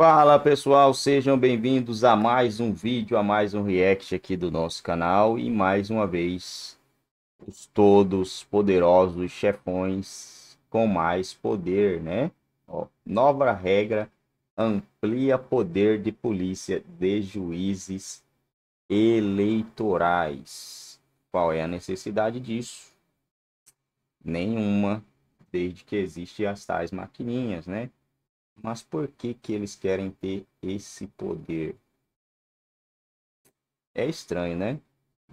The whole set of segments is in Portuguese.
Fala pessoal, sejam bem-vindos a mais um vídeo, a mais um react aqui do nosso canal e mais uma vez os todos poderosos chefões com mais poder, né? Ó, nova regra amplia poder de polícia de juízes eleitorais. Qual é a necessidade disso? Nenhuma, desde que existem as tais maquininhas, né? Mas por que que eles querem ter esse poder? É estranho, né?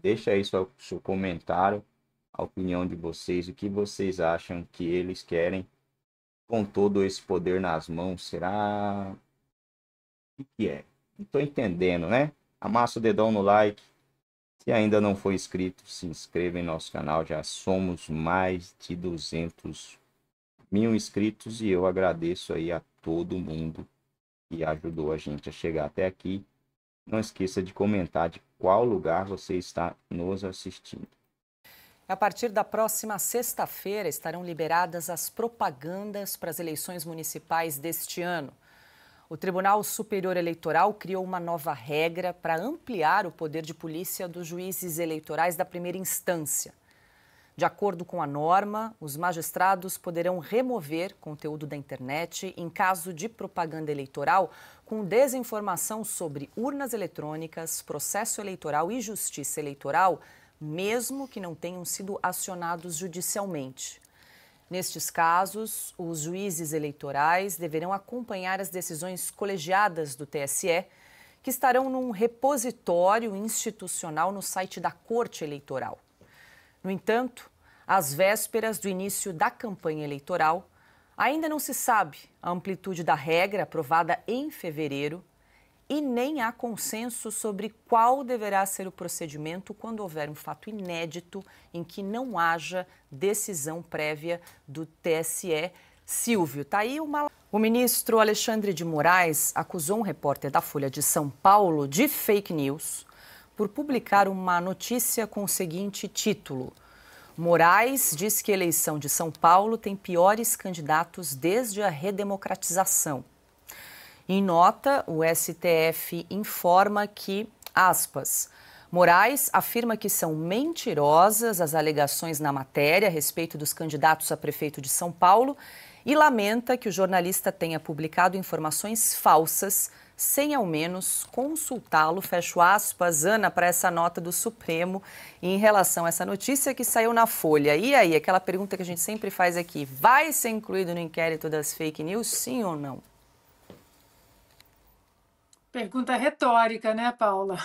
Deixa aí seu, seu comentário, a opinião de vocês, o que vocês acham que eles querem com todo esse poder nas mãos? Será o que é? Não entendendo, né? Amassa o dedão no like. Se ainda não for inscrito, se inscreva em nosso canal. Já somos mais de 200 mil inscritos e eu agradeço aí a todo mundo que ajudou a gente a chegar até aqui. Não esqueça de comentar de qual lugar você está nos assistindo. A partir da próxima sexta-feira estarão liberadas as propagandas para as eleições municipais deste ano. O Tribunal Superior Eleitoral criou uma nova regra para ampliar o poder de polícia dos juízes eleitorais da primeira instância. De acordo com a norma, os magistrados poderão remover conteúdo da internet em caso de propaganda eleitoral com desinformação sobre urnas eletrônicas, processo eleitoral e justiça eleitoral, mesmo que não tenham sido acionados judicialmente. Nestes casos, os juízes eleitorais deverão acompanhar as decisões colegiadas do TSE, que estarão num repositório institucional no site da Corte Eleitoral. No entanto, às vésperas do início da campanha eleitoral, ainda não se sabe a amplitude da regra aprovada em fevereiro e nem há consenso sobre qual deverá ser o procedimento quando houver um fato inédito em que não haja decisão prévia do TSE. Silvio, tá aí uma. O ministro Alexandre de Moraes acusou um repórter da Folha de São Paulo de fake news por publicar uma notícia com o seguinte título: Moraes diz que a eleição de São Paulo tem piores candidatos desde a redemocratização. Em nota, o STF informa que, aspas, Moraes afirma que são mentirosas as alegações na matéria a respeito dos candidatos a prefeito de São Paulo e lamenta que o jornalista tenha publicado informações falsas sem ao menos consultá-lo. Fecho aspas, Ana, para essa nota do Supremo em relação a essa notícia que saiu na Folha. E aí, aquela pergunta que a gente sempre faz aqui: vai ser incluído no inquérito das fake news, sim ou não? Pergunta retórica, né, Paula?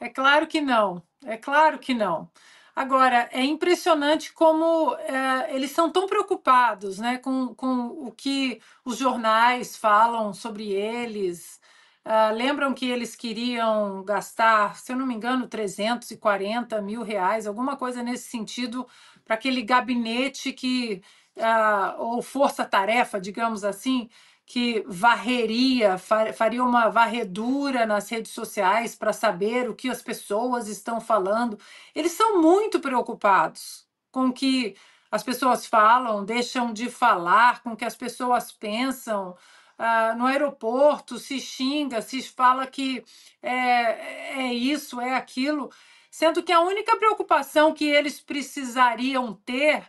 É claro que não, é claro que não. Agora, é impressionante como é, eles são tão preocupados né, com, com o que os jornais falam sobre eles, Uh, lembram que eles queriam gastar, se eu não me engano, 340 mil reais, alguma coisa nesse sentido, para aquele gabinete que, uh, ou força-tarefa, digamos assim, que varreria, faria uma varredura nas redes sociais para saber o que as pessoas estão falando. Eles são muito preocupados com o que as pessoas falam, deixam de falar, com o que as pessoas pensam. Ah, no aeroporto, se xinga, se fala que é, é isso, é aquilo, sendo que a única preocupação que eles precisariam ter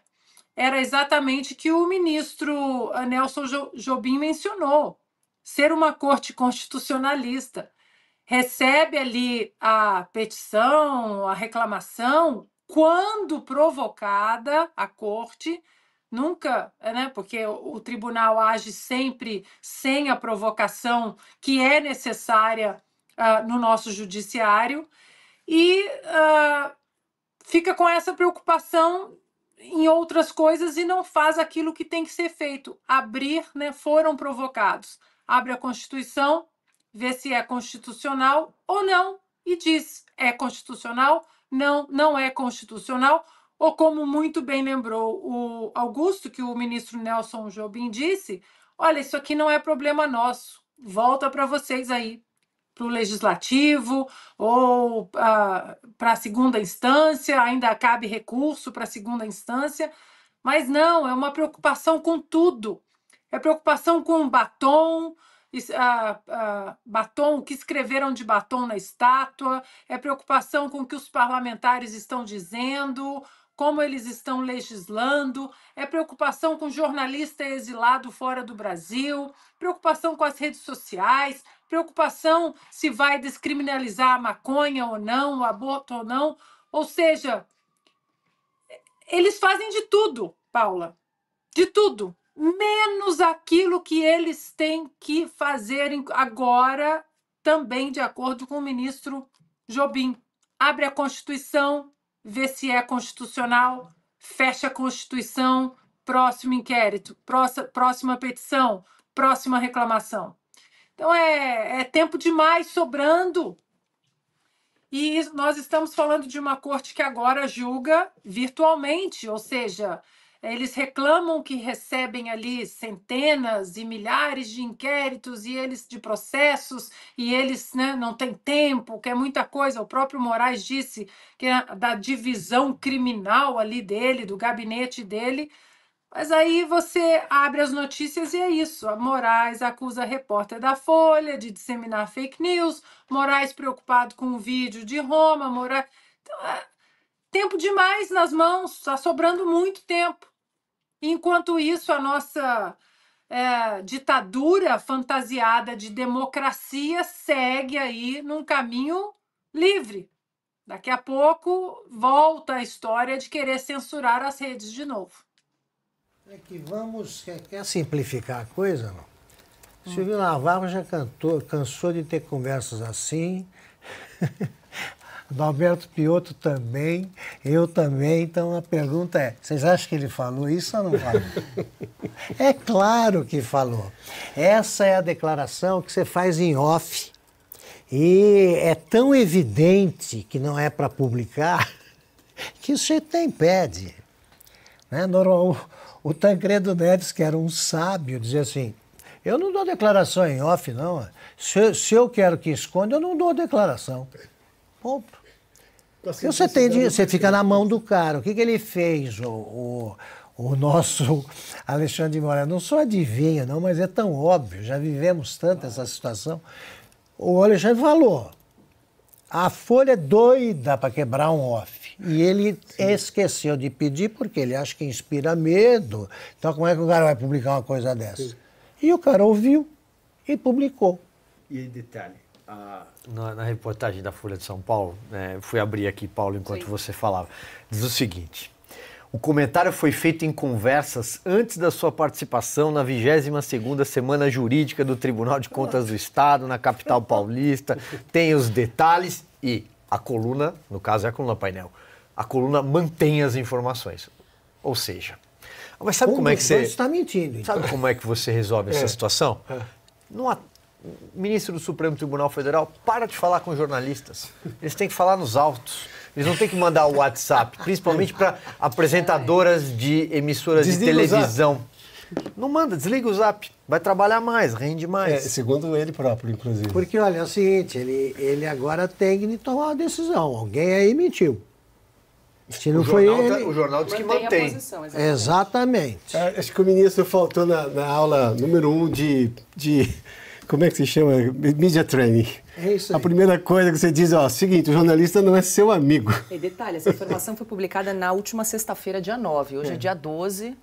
era exatamente que o ministro ah, Nelson Jobim mencionou, ser uma corte constitucionalista. Recebe ali a petição, a reclamação, quando provocada a corte, Nunca, né? Porque o tribunal age sempre sem a provocação que é necessária uh, no nosso judiciário e uh, fica com essa preocupação em outras coisas e não faz aquilo que tem que ser feito. Abrir, né? Foram provocados. Abre a Constituição, vê se é constitucional ou não e diz: é constitucional? Não, não é constitucional ou como muito bem lembrou o Augusto, que o ministro Nelson Jobim disse, olha, isso aqui não é problema nosso, volta para vocês aí, para o legislativo ou ah, para a segunda instância, ainda cabe recurso para a segunda instância, mas não, é uma preocupação com tudo. É preocupação com batom, uh, uh, batom, o que escreveram de batom na estátua, é preocupação com o que os parlamentares estão dizendo, como eles estão legislando, é preocupação com jornalista exilado fora do Brasil, preocupação com as redes sociais, preocupação se vai descriminalizar a maconha ou não, o aborto ou não. Ou seja, eles fazem de tudo, Paula, de tudo, menos aquilo que eles têm que fazer agora, também de acordo com o ministro Jobim. Abre a Constituição, ver se é constitucional, fecha a Constituição, próximo inquérito, próxima, próxima petição, próxima reclamação. Então é, é tempo demais sobrando. E nós estamos falando de uma corte que agora julga virtualmente, ou seja, eles reclamam que recebem ali centenas e milhares de inquéritos e eles de processos e eles né, não têm tempo, que é muita coisa. O próprio Moraes disse que é da divisão criminal ali dele, do gabinete dele. Mas aí você abre as notícias e é isso. A Moraes acusa a repórter da Folha de disseminar fake news, Moraes preocupado com o vídeo de Roma, Moraes. Então, é tempo demais nas mãos, está sobrando muito tempo. Enquanto isso, a nossa é, ditadura fantasiada de democracia segue aí num caminho livre. Daqui a pouco volta a história de querer censurar as redes de novo. É que vamos. Quer, quer simplificar a coisa, não? Silvio Navarro já cantou, cansou de ter conversas assim. Adalberto Piotto também, eu também. Então a pergunta é: vocês acham que ele falou isso ou não falou? é claro que falou. Essa é a declaração que você faz em off. E é tão evidente que não é para publicar que o sujeito até impede. Né? O, o Tancredo Neves, que era um sábio, dizia assim: eu não dou declaração em off, não. Se, se eu quero que esconda, eu não dou declaração. É. Ponto. Se você tem dinheiro, você fica na é mão do cara. O que, que ele fez, o, o, o nosso Alexandre de Moraes? Não sou adivinha, não, mas é tão óbvio, já vivemos tanto essa situação. O Alexandre falou, a Folha é doida para quebrar um off. E ele Sim. esqueceu de pedir porque ele acha que inspira medo. Então, como é que o cara vai publicar uma coisa dessa? Sim. E o cara ouviu e publicou. E detalhe, a... Ah. Na, na, reportagem da Folha de São Paulo, né, fui abrir aqui, Paulo, enquanto Sim. você falava, diz o seguinte. O comentário foi feito em conversas antes da sua participação na 22 Semana Jurídica do Tribunal de Contas do Estado, na capital paulista. Tem os detalhes e a coluna, no caso é a coluna painel, a coluna mantém as informações. Ou seja, mas sabe como, como é que você... está mentindo. Então. Sabe como é que você resolve é. essa situação? É. Não há ministro do Supremo Tribunal Federal, para de falar com jornalistas. Eles têm que falar nos autos. Eles não têm que mandar o WhatsApp, principalmente para apresentadoras de emissoras desliga de televisão. Não manda, desliga o zap. Vai trabalhar mais, rende mais. É, segundo ele próprio, inclusive. Porque, olha, é o seguinte, ele, ele agora tem que tomar uma decisão. Alguém aí mentiu. Se não o foi jornal, tá- ele... O jornal diz que mantém. Posição, exatamente. exatamente. É, acho que o ministro faltou na, na aula número um de... de como é que se chama? Media training. É isso aí. A primeira coisa que você diz, ó, seguinte, o jornalista não é seu amigo. E detalhe, essa informação foi publicada na última sexta-feira, dia 9. Hoje é. é, dia 12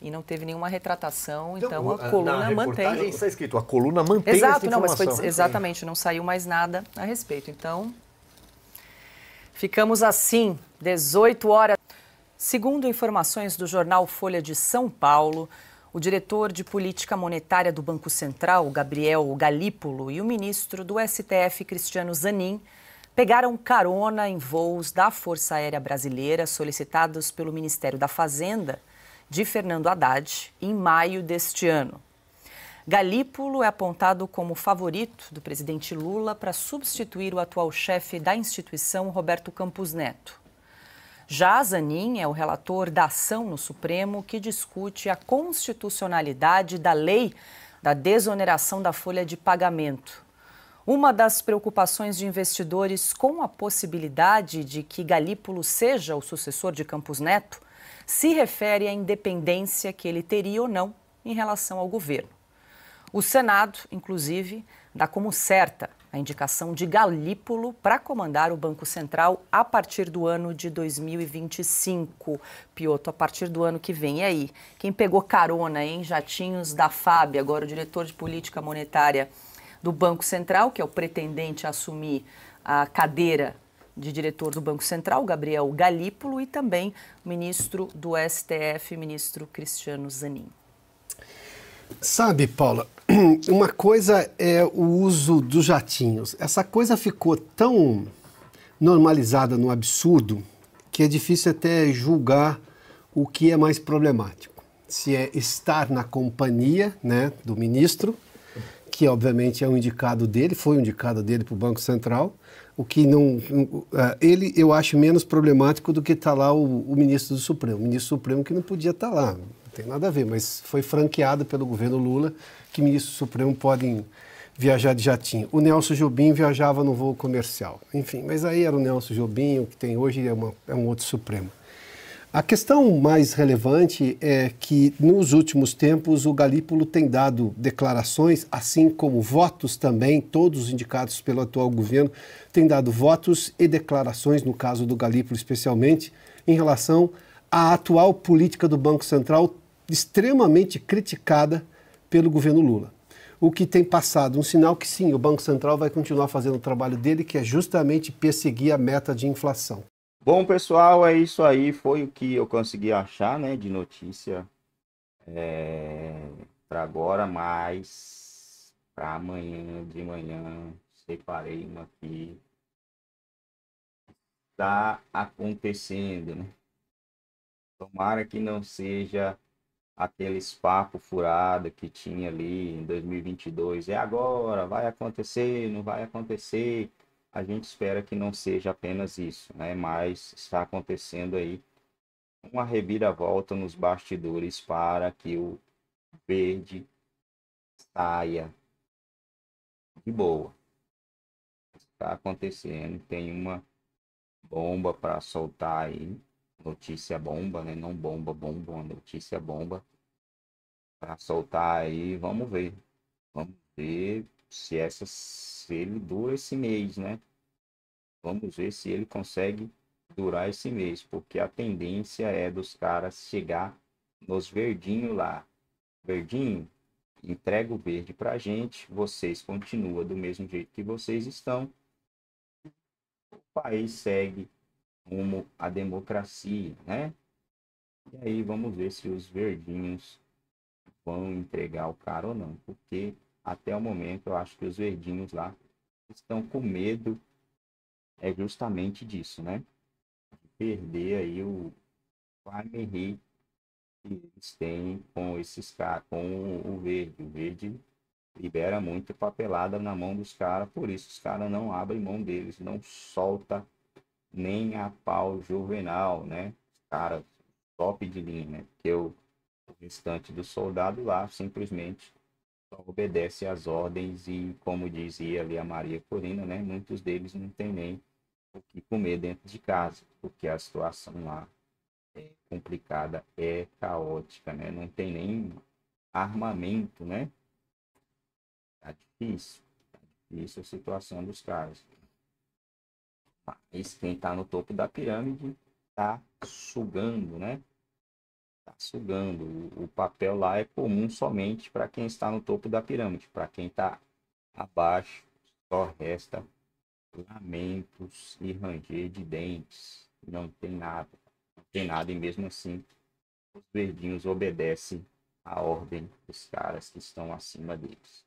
e não teve nenhuma retratação, então, então a, a coluna mantém. está escrito, a coluna mantém Exato, não, mas foi, exatamente, não saiu mais nada a respeito. Então, ficamos assim, 18 horas. Segundo informações do jornal Folha de São Paulo, o diretor de política monetária do Banco Central, Gabriel Galípolo, e o ministro do STF, Cristiano Zanin, pegaram carona em voos da Força Aérea Brasileira solicitados pelo Ministério da Fazenda de Fernando Haddad em maio deste ano. Galípolo é apontado como favorito do presidente Lula para substituir o atual chefe da instituição, Roberto Campos Neto. Já Zanin é o relator da ação no Supremo que discute a constitucionalidade da lei da desoneração da folha de pagamento. Uma das preocupações de investidores com a possibilidade de que Galípolo seja o sucessor de Campos Neto se refere à independência que ele teria ou não em relação ao governo. O Senado, inclusive, dá como certa a indicação de Galípolo para comandar o Banco Central a partir do ano de 2025. Pioto, a partir do ano que vem. E aí? Quem pegou carona em jatinhos da FAB, agora o diretor de política monetária do Banco Central, que é o pretendente a assumir a cadeira de diretor do Banco Central, Gabriel Galípolo, e também o ministro do STF, ministro Cristiano Zanin. Sabe, Paula, uma coisa é o uso dos jatinhos. Essa coisa ficou tão normalizada no absurdo que é difícil até julgar o que é mais problemático. Se é estar na companhia né, do ministro, que obviamente é um indicado dele, foi um indicado dele para o Banco Central, o que não. É, ele eu acho menos problemático do que estar tá lá o, o, ministro do Supremo. O ministro do Supremo que não podia estar tá lá tem nada a ver, mas foi franqueado pelo governo Lula que ministro Supremo podem viajar de jatinho. O Nelson Jobim viajava no voo comercial. Enfim, mas aí era o Nelson Jobim, o que tem hoje é, uma, é um outro Supremo. A questão mais relevante é que, nos últimos tempos, o Galípolo tem dado declarações, assim como votos também, todos indicados pelo atual governo, têm dado votos e declarações, no caso do Galípolo especialmente, em relação à atual política do Banco Central, extremamente criticada pelo governo Lula. O que tem passado um sinal que sim, o Banco Central vai continuar fazendo o trabalho dele, que é justamente perseguir a meta de inflação. Bom, pessoal, é isso aí. Foi o que eu consegui achar né, de notícia é, para agora, mas para amanhã de manhã separei uma aqui. Está acontecendo, né? Tomara que não seja aqueles papo furado que tinha ali em 2022. É agora, vai acontecer, não vai acontecer. A gente espera que não seja apenas isso, né? Mas está acontecendo aí uma reviravolta nos bastidores para que o verde saia de boa. Está acontecendo, tem uma bomba para soltar aí notícia bomba, né? Não bomba, bomba, uma notícia bomba para soltar aí. Vamos ver, vamos ver se essa se ele dura esse mês, né? Vamos ver se ele consegue durar esse mês, porque a tendência é dos caras chegar nos verdinhos lá. Verdinho, entrega o verde para gente, vocês continuam do mesmo jeito que vocês estão. O país segue rumo à democracia, né? E aí vamos ver se os verdinhos vão entregar o cara ou não, porque até o momento eu acho que os verdinhos lá estão com medo é justamente disso, né? De perder aí o Prime que eles têm com esses caras, com o verde. O verde libera muito papelada na mão dos caras, por isso os caras não abrem mão deles, não solta nem a pau Juvenal, né? Cara, top de linha, né? Porque o restante do soldado lá simplesmente obedece às ordens e, como dizia ali a Maria Corina, né? Muitos deles não tem nem o que comer dentro de casa, porque a situação lá é complicada, é caótica, né? Não tem nem armamento, né? Tá difícil, tá difícil a situação dos caras quem está no topo da pirâmide está sugando, né? Está sugando. O, o papel lá é comum somente para quem está no topo da pirâmide. Para quem está abaixo, só resta lamentos e ranger de dentes. Não tem nada. Não tem nada, e mesmo assim, os verdinhos obedecem a ordem dos caras que estão acima deles.